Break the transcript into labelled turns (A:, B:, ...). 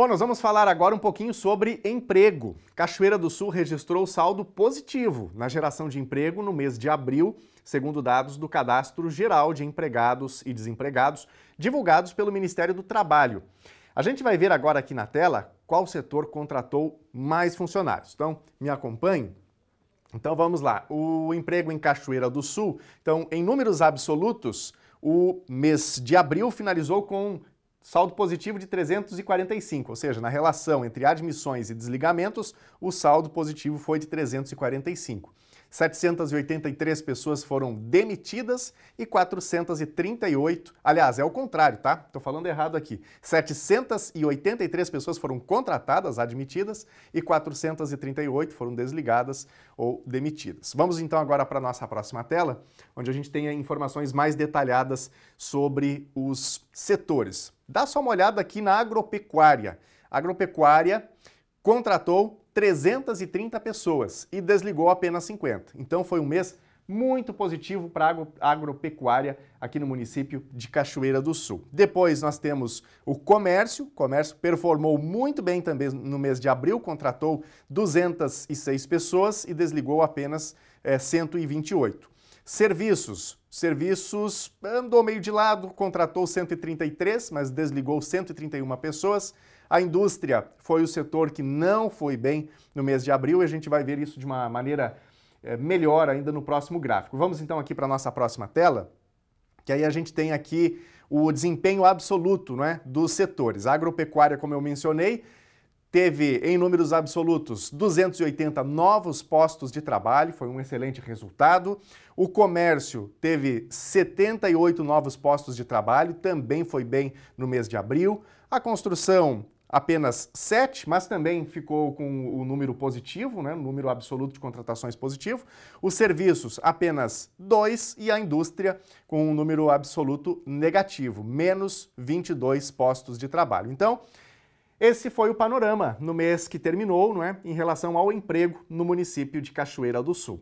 A: Bom, nós vamos falar agora um pouquinho sobre emprego. Cachoeira do Sul registrou saldo positivo na geração de emprego no mês de abril, segundo dados do Cadastro Geral de Empregados e Desempregados, divulgados pelo Ministério do Trabalho. A gente vai ver agora aqui na tela qual setor contratou mais funcionários. Então, me acompanhe. Então vamos lá. O emprego em Cachoeira do Sul, então em números absolutos, o mês de abril finalizou com saldo positivo de 345, ou seja, na relação entre admissões e desligamentos, o saldo positivo foi de 345. 783 pessoas foram demitidas e 438, aliás, é o contrário, tá? Tô falando errado aqui. 783 pessoas foram contratadas, admitidas e 438 foram desligadas ou demitidas. Vamos então agora para nossa próxima tela, onde a gente tem informações mais detalhadas sobre os setores. Dá só uma olhada aqui na agropecuária. A agropecuária contratou 330 pessoas e desligou apenas 50. Então foi um mês muito positivo para a agropecuária aqui no município de Cachoeira do Sul. Depois nós temos o comércio. O comércio performou muito bem também no mês de abril, contratou 206 pessoas e desligou apenas é, eh, 128. Serviços. Serviços andou meio de lado, contratou 133, mas desligou 131 pessoas. A indústria foi o setor que não foi bem no mês de abril e a gente vai ver isso de uma maneira eh, melhor ainda no próximo gráfico. Vamos então aqui para a nossa próxima tela, que aí a gente tem aqui o desempenho absoluto não é, dos setores. A agropecuária, como eu mencionei, teve, em números absolutos, 280 novos postos de trabalho, foi um excelente resultado. O comércio teve 78 novos postos de trabalho, também foi bem no mês de abril. A construção, apenas 7, mas também ficou com o número positivo, né, o número absoluto de contratações positivo. Os serviços, apenas 2, e a indústria com um número absoluto negativo, menos 22 postos de trabalho. Então, esse foi o panorama no mês que terminou, não é, em relação ao emprego no município de Cachoeira do Sul.